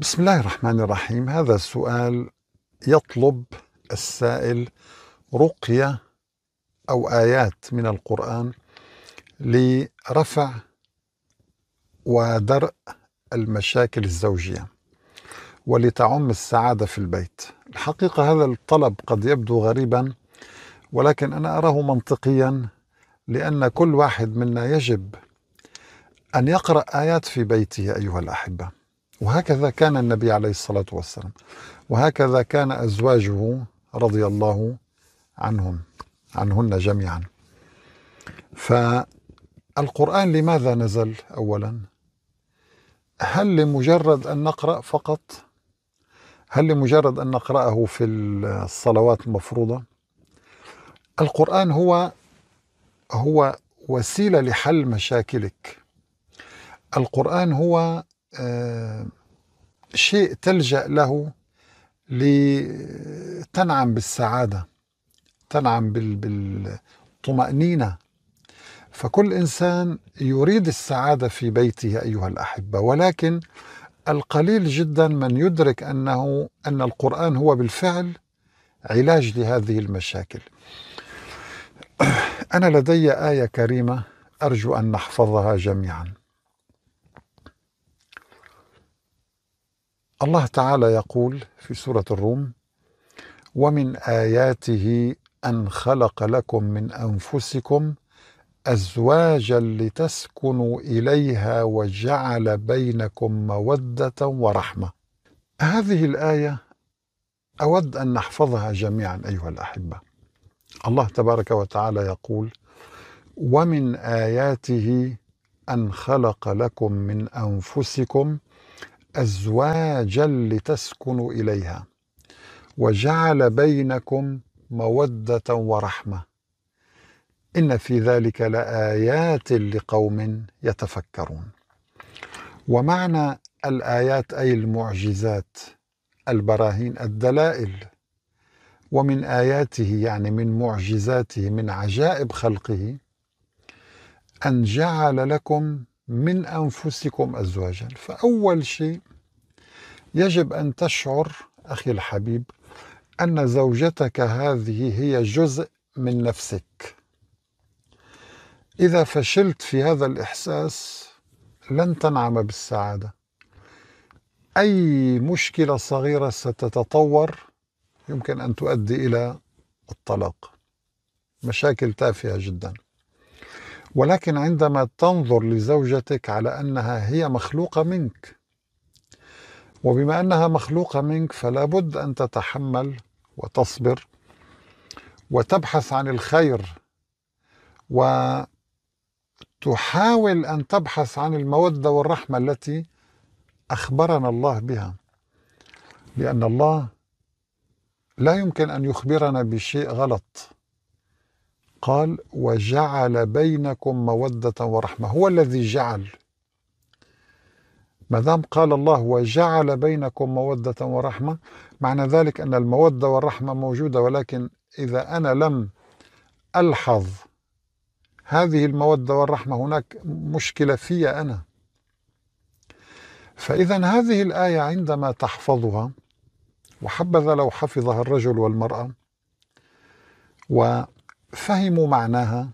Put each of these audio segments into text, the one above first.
بسم الله الرحمن الرحيم هذا السؤال يطلب السائل رقية أو آيات من القرآن لرفع ودرء المشاكل الزوجية ولتعم السعادة في البيت الحقيقة هذا الطلب قد يبدو غريبا ولكن أنا أراه منطقيا لأن كل واحد منا يجب أن يقرأ آيات في بيته أيها الأحبة وهكذا كان النبي عليه الصلاة والسلام وهكذا كان أزواجه رضي الله عنهم عنهن جميعا فالقرآن لماذا نزل أولا هل لمجرد أن نقرأ فقط هل لمجرد أن نقرأه في الصلوات المفروضة القرآن هو هو وسيلة لحل مشاكلك القرآن هو آه، شيء تلجأ له لتنعم بالسعادة تنعم بالطمأنينة فكل إنسان يريد السعادة في بيته أيها الأحبة ولكن القليل جدا من يدرك أنه أن القرآن هو بالفعل علاج لهذه المشاكل أنا لدي آية كريمة أرجو أن نحفظها جميعاً الله تعالى يقول في سورة الروم ومن آياته أن خلق لكم من أنفسكم أزواجا لتسكنوا إليها وجعل بينكم مودة ورحمة هذه الآية أود أن نحفظها جميعا أيها الأحبة الله تبارك وتعالى يقول ومن آياته أن خلق لكم من أنفسكم أزواجا لتسكنوا إليها وجعل بينكم مودة ورحمة إن في ذلك لآيات لقوم يتفكرون ومعنى الآيات أي المعجزات البراهين الدلائل ومن آياته يعني من معجزاته من عجائب خلقه أن جعل لكم من أنفسكم أزواجا فأول شيء يجب أن تشعر أخي الحبيب أن زوجتك هذه هي جزء من نفسك إذا فشلت في هذا الإحساس لن تنعم بالسعادة أي مشكلة صغيرة ستتطور يمكن أن تؤدي إلى الطلاق مشاكل تافهة جدا ولكن عندما تنظر لزوجتك على أنها هي مخلوقة منك وبما أنها مخلوقة منك فلا بد أن تتحمل وتصبر وتبحث عن الخير وتحاول أن تبحث عن المودة والرحمة التي أخبرنا الله بها لأن الله لا يمكن أن يخبرنا بشيء غلط قال وجعل بينكم مودة ورحمة هو الذي جعل ما دام قال الله وجعل بينكم مودة ورحمة معنى ذلك أن المودة والرحمة موجودة ولكن إذا أنا لم ألحظ هذه المودة والرحمة هناك مشكلة في أنا فإذا هذه الآية عندما تحفظها وحبذا لو حفظها الرجل والمرأة وفهموا معناها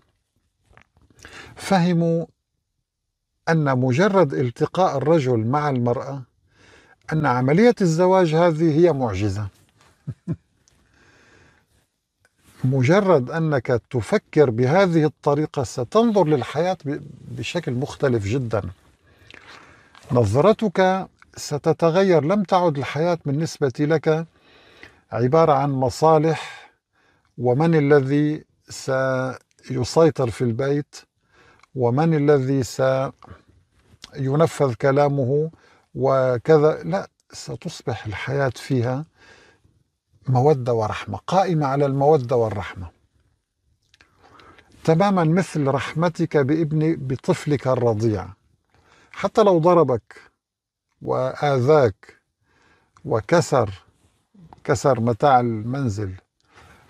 فهموا أن مجرد التقاء الرجل مع المرأة أن عملية الزواج هذه هي معجزة مجرد أنك تفكر بهذه الطريقة ستنظر للحياة بشكل مختلف جدا نظرتك ستتغير لم تعد الحياة بالنسبة لك عبارة عن مصالح ومن الذي سيسيطر في البيت ومن الذي سينفذ كلامه وكذا لا ستصبح الحياة فيها مودة ورحمة قائمة على المودة والرحمة تماما مثل رحمتك بابن بطفلك الرضيع حتى لو ضربك وآذاك وكسر كسر متاع المنزل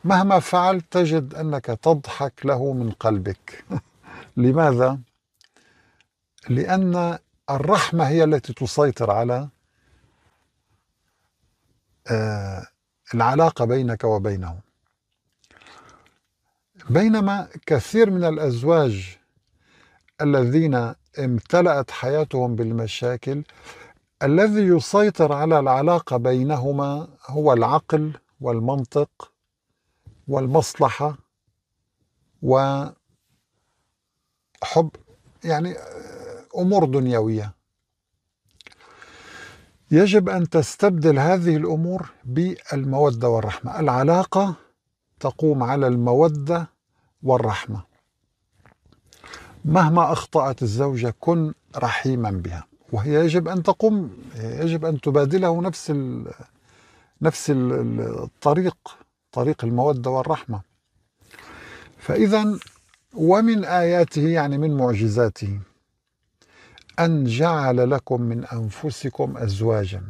مهما فعلت تجد أنك تضحك له من قلبك لماذا؟ لأن الرحمة هي التي تسيطر على آه، العلاقة بينك وبينه بينما كثير من الأزواج الذين امتلأت حياتهم بالمشاكل الذي يسيطر على العلاقة بينهما هو العقل والمنطق والمصلحة و حب يعني امور دنيويه يجب ان تستبدل هذه الامور بالموده والرحمه العلاقه تقوم على الموده والرحمه مهما اخطات الزوجه كن رحيما بها وهي يجب ان تقوم يجب ان تبادله نفس ال نفس الطريق طريق الموده والرحمه فاذا ومن آياته يعني من معجزاته أن جعل لكم من أنفسكم أزواجا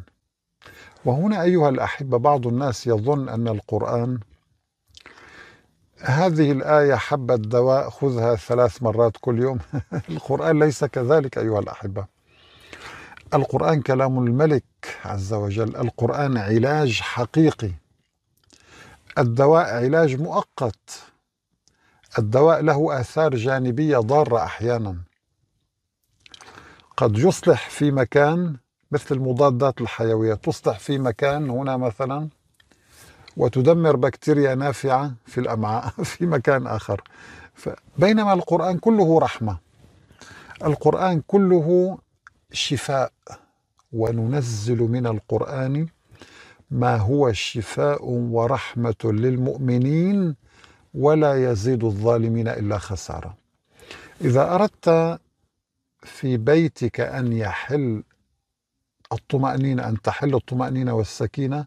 وهنا أيها الأحبة بعض الناس يظن أن القرآن هذه الآية حبة دواء خذها ثلاث مرات كل يوم القرآن ليس كذلك أيها الأحبة القرآن كلام الملك عز وجل القرآن علاج حقيقي الدواء علاج مؤقت الدواء له آثار جانبية ضارة أحيانا قد يصلح في مكان مثل المضادات الحيوية تصلح في مكان هنا مثلا وتدمر بكتيريا نافعة في الأمعاء في مكان آخر بينما القرآن كله رحمة القرآن كله شفاء وننزل من القرآن ما هو شفاء ورحمة للمؤمنين ولا يزيد الظالمين الا خساره اذا اردت في بيتك ان يحل الطمانينه ان تحل الطمانينه والسكينه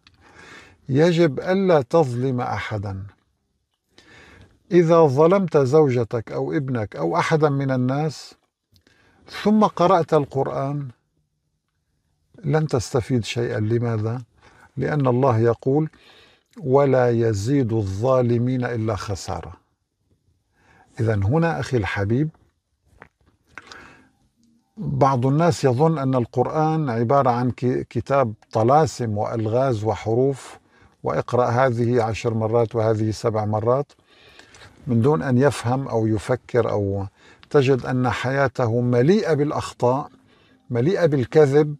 يجب الا تظلم احدا اذا ظلمت زوجتك او ابنك او احدا من الناس ثم قرات القران لن تستفيد شيئا لماذا لان الله يقول ولا يزيد الظالمين الا خساره اذا هنا اخي الحبيب بعض الناس يظن ان القران عباره عن كتاب طلاسم والغاز وحروف واقرا هذه عشر مرات وهذه سبع مرات من دون ان يفهم او يفكر او تجد ان حياته مليئه بالاخطاء مليئه بالكذب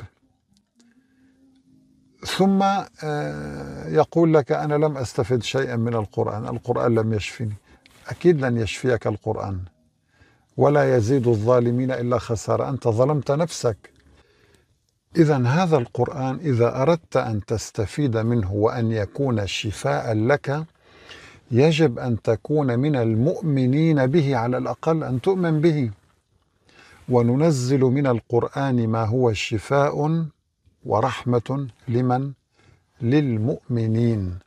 ثم آه، يقول لك أنا لم أستفد شيئا من القرآن القرآن لم يشفني أكيد لن يشفيك القرآن ولا يزيد الظالمين إلا خسارة أنت ظلمت نفسك إذا هذا القرآن إذا أردت أن تستفيد منه وأن يكون شفاء لك يجب أن تكون من المؤمنين به على الأقل أن تؤمن به وننزل من القرآن ما هو شفاء ورحمة لمن للمؤمنين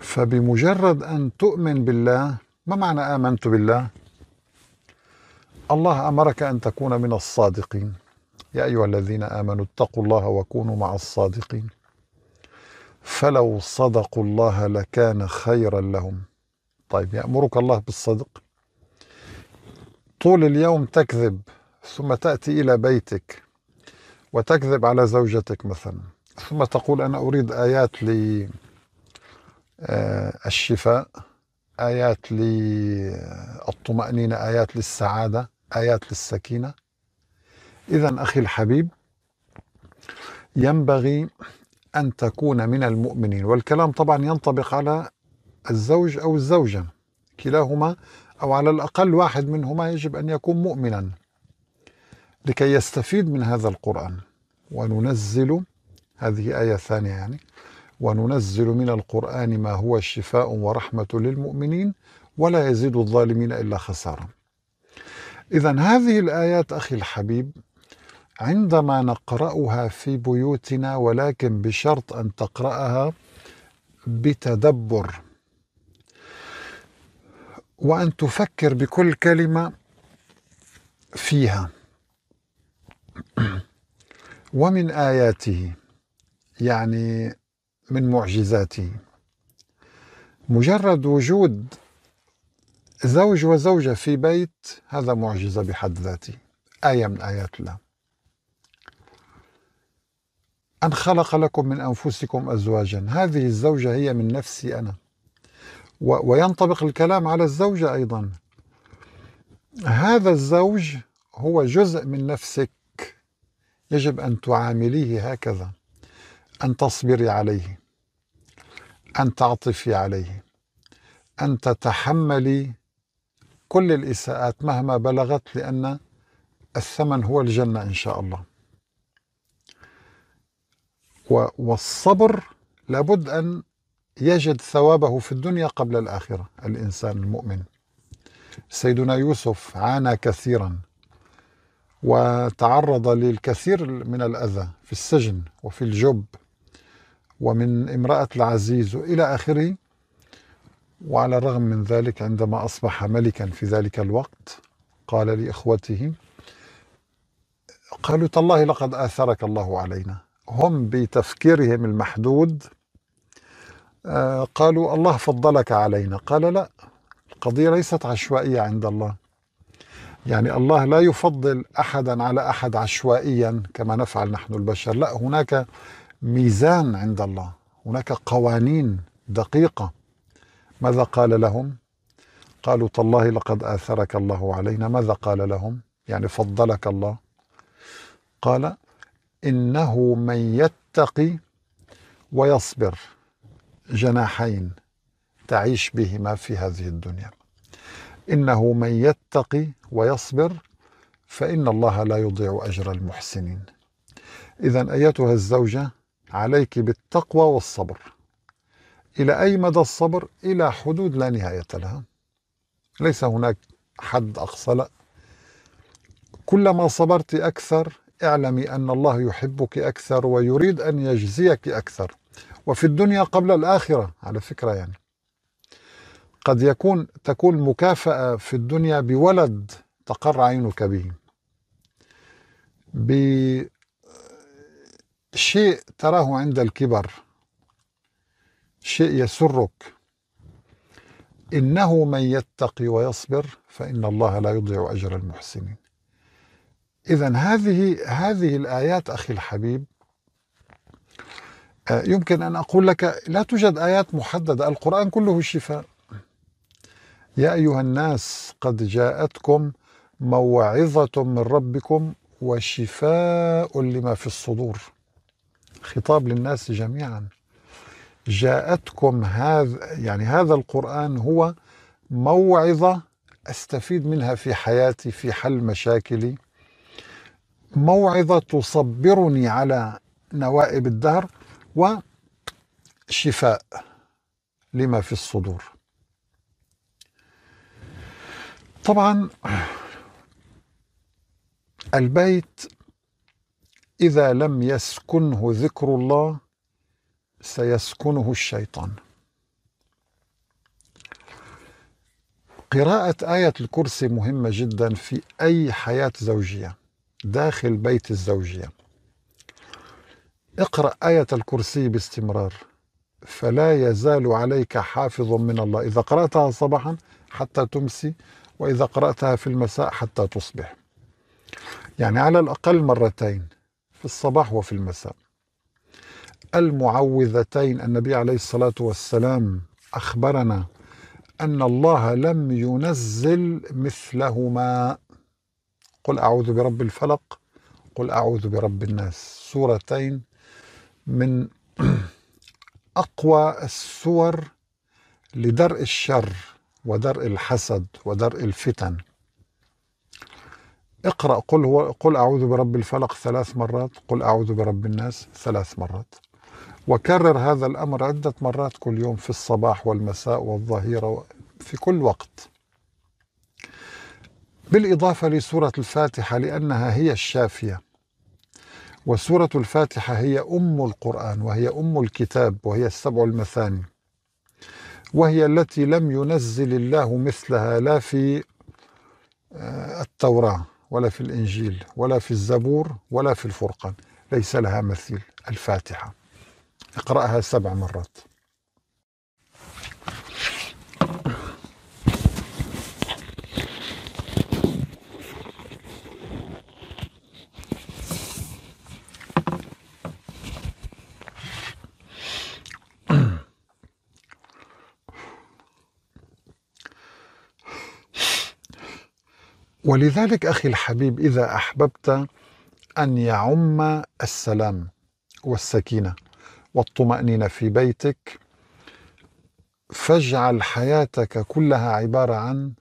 فبمجرد أن تؤمن بالله ما معنى آمنت بالله الله أمرك أن تكون من الصادقين يا أيها الذين آمنوا اتقوا الله وكونوا مع الصادقين فلو صدقوا الله لكان خيرا لهم طيب يأمرك الله بالصدق طول اليوم تكذب ثم تأتي إلى بيتك وتكذب على زوجتك مثلا ثم تقول أنا أريد آيات للشفاء آه، الشفاء آيات للطمأنينة آه، آيات للسعادة آيات للسكينة إذا أخي الحبيب ينبغي أن تكون من المؤمنين والكلام طبعا ينطبق على الزوج أو الزوجة كلاهما أو على الأقل واحد منهما يجب أن يكون مؤمنا لكي يستفيد من هذا القرآن وننزل هذه آية ثانية يعني وننزل من القرآن ما هو شفاء ورحمة للمؤمنين ولا يزيد الظالمين إلا خسارة إذا هذه الآيات أخي الحبيب عندما نقرأها في بيوتنا ولكن بشرط أن تقرأها بتدبر وأن تفكر بكل كلمة فيها ومن آياته يعني من معجزاته مجرد وجود زوج وزوجة في بيت هذا معجزة بحد ذاته آية من آيات الله أن خلق لكم من أنفسكم أزواجا هذه الزوجة هي من نفسي أنا و وينطبق الكلام على الزوجة أيضا هذا الزوج هو جزء من نفسك يجب أن تعامليه هكذا أن تصبري عليه أن تعطفي عليه أن تتحملي كل الإساءات مهما بلغت لأن الثمن هو الجنة إن شاء الله والصبر لابد أن يجد ثوابه في الدنيا قبل الآخرة الإنسان المؤمن سيدنا يوسف عانى كثيرا وتعرض للكثير من الأذى في السجن وفي الجب ومن امرأة العزيز إلى آخره وعلى الرغم من ذلك عندما أصبح ملكا في ذلك الوقت قال لإخوته قالوا تالله لقد آثرك الله علينا هم بتفكيرهم المحدود آه، قالوا الله فضلك علينا قال لا القضية ليست عشوائية عند الله يعني الله لا يفضل احدا على احد عشوائيا كما نفعل نحن البشر لا هناك ميزان عند الله هناك قوانين دقيقه ماذا قال لهم قالوا تالله لقد اثرك الله علينا ماذا قال لهم يعني فضلك الله قال انه من يتقي ويصبر جناحين تعيش بهما في هذه الدنيا إنه من يتقي ويصبر فإن الله لا يضيع أجر المحسنين إذا أيتها الزوجة عليك بالتقوى والصبر إلى أي مدى الصبر؟ إلى حدود لا نهاية لها ليس هناك حد أقصى لا كلما صبرت أكثر اعلمي أن الله يحبك أكثر ويريد أن يجزيك أكثر وفي الدنيا قبل الآخرة على فكرة يعني قد يكون تكون مكافأة في الدنيا بولد تقر عينك به بشيء تراه عند الكبر شيء يسرك إنه من يتقي ويصبر فإن الله لا يضيع أجر المحسنين إذا هذه هذه الآيات أخي الحبيب آه، يمكن أن أقول لك لا توجد آيات محددة القرآن كله شفاء يا أيها الناس قد جاءتكم موعظة من ربكم وشفاء لما في الصدور خطاب للناس جميعا جاءتكم هذا يعني هذا القرآن هو موعظة أستفيد منها في حياتي في حل مشاكلي موعظة تصبرني على نوائب الدهر وشفاء لما في الصدور طبعا البيت إذا لم يسكنه ذكر الله سيسكنه الشيطان قراءة آية الكرسي مهمة جدا في أي حياة زوجية داخل بيت الزوجية اقرأ آية الكرسي باستمرار فلا يزال عليك حافظ من الله إذا قرأتها صباحا حتى تمسي وإذا قرأتها في المساء حتى تصبح يعني على الأقل مرتين في الصباح وفي المساء المعوذتين النبي عليه الصلاة والسلام أخبرنا أن الله لم ينزل مثلهما قل أعوذ برب الفلق قل أعوذ برب الناس سورتين من أقوى السور لدرء الشر ودرء الحسد ودرء الفتن اقرأ قل هو قل أعوذ برب الفلق ثلاث مرات قل أعوذ برب الناس ثلاث مرات وكرر هذا الأمر عدة مرات كل يوم في الصباح والمساء والظهيرة في كل وقت بالإضافة لسورة الفاتحة لأنها هي الشافية وسورة الفاتحة هي أم القرآن وهي أم الكتاب وهي السبع المثاني وهي التي لم ينزل الله مثلها لا في آه، التوراة ولا في الإنجيل ولا في الزبور ولا في الفرقان ليس لها مثيل الفاتحة اقرأها سبع مرات ولذلك أخي الحبيب إذا أحببت أن يعم السلام والسكينة والطمأنينة في بيتك فاجعل حياتك كلها عبارة عن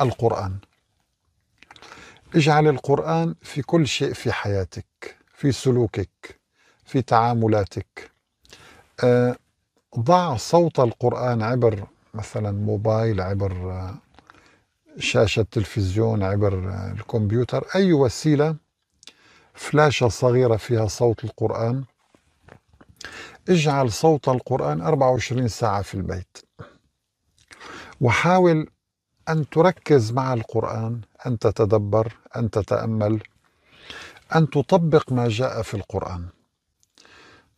القرآن اجعل القرآن في كل شيء في حياتك في سلوكك في تعاملاتك آه، ضع صوت القرآن عبر مثلا موبايل عبر آه، شاشة تلفزيون عبر الكمبيوتر أي وسيلة فلاشة صغيرة فيها صوت القرآن اجعل صوت القرآن 24 ساعة في البيت وحاول أن تركز مع القرآن أن تتدبر أن تتأمل أن تطبق ما جاء في القرآن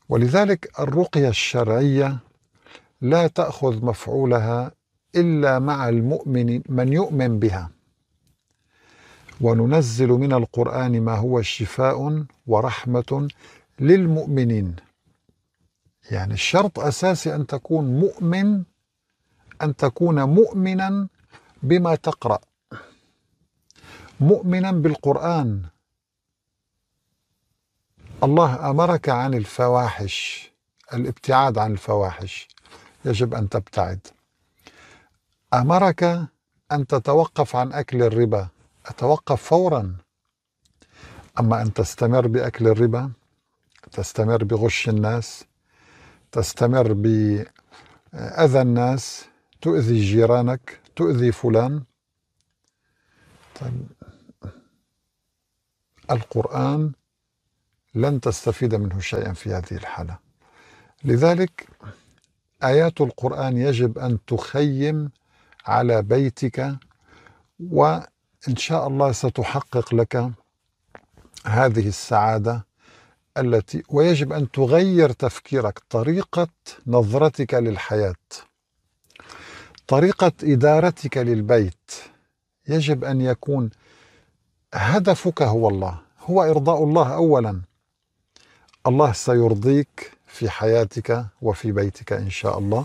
ولذلك الرقية الشرعية لا تأخذ مفعولها إلا مع المؤمن من يؤمن بها وننزل من القرآن ما هو شفاء ورحمة للمؤمنين يعني الشرط أساسي أن تكون مؤمن أن تكون مؤمنا بما تقرأ مؤمنا بالقرآن الله أمرك عن الفواحش الابتعاد عن الفواحش يجب أن تبتعد أمرك أن تتوقف عن أكل الربا أتوقف فورا أما أن تستمر بأكل الربا تستمر بغش الناس تستمر بأذى الناس تؤذي جيرانك تؤذي فلان طيب القرآن لن تستفيد منه شيئا في هذه الحالة لذلك آيات القرآن يجب أن تخيم على بيتك وإن شاء الله ستحقق لك هذه السعادة التي ويجب أن تغير تفكيرك طريقة نظرتك للحياة طريقة إدارتك للبيت يجب أن يكون هدفك هو الله هو إرضاء الله أولا الله سيرضيك في حياتك وفي بيتك إن شاء الله